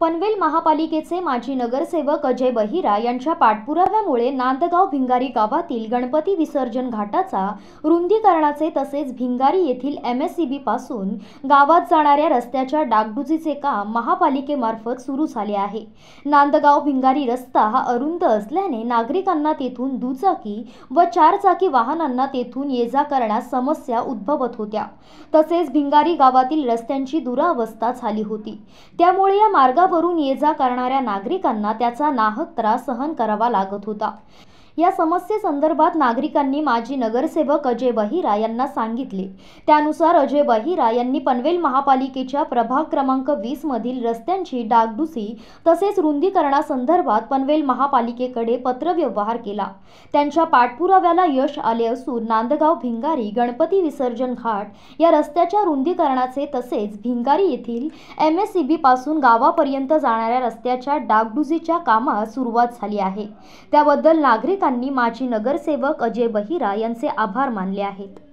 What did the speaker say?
पनवेल महापालिकेचे माजी नगरसेवक अजय बहिरा यांच्या पाठपुराव्यामुळे नांदगाव भिंगारी गावातील गणपती विसर्जन घाटाचा रुंदीकरणाचे तसेच भिंगारी येथील एम एस सी पासून गावात जाणाऱ्या रस्त्याच्या डागडुजीचे काम महापालिकेमार्फत सुरू झाले आहे नांदगाव भिंगारी रस्ता हा अरुंद असल्याने नागरिकांना तेथून दुचाकी व चारचाकी वाहनांना तेथून ये जा करण्यास समस्या उद्भवत होत्या तसेच भिंगारी गावातील रस्त्यांची दुरावस्था झाली होती त्यामुळे या मार्गा वरून ये जा करणाऱ्या नागरिकांना त्याचा नाहक त्रास सहन करावा लागत होता या समस्येसंदर्भात नागरिकांनी माजी नगरसेवक अजय बहिरा यांना सांगितले त्यानुसार अजय बहिरा यांनी पनवेल महापालिकेच्या प्रभाग क्रमांक वीस मधील रस्त्यांची डागडुसी तसेच रुंदीकरणासंदर्भात पनवेल महापालिकेकडे पत्रव्यवहार केला त्यांच्या पाठपुराव्याला यश आले असून नांदगाव भिंगारी गणपती विसर्जन घाट या रस्त्याच्या रुंदीकरणाचे तसेच भिंगारी येथील एम एस सी बी पासून गावापर्यंत जाणाऱ्या रस्त्याच्या डागडुजीच्या कामास सुरुवात झाली आहे त्याबद्दल नागरिकांनी यांनी माजी नगरसेवक अजय बहिरा यांचे आभार मानले आहेत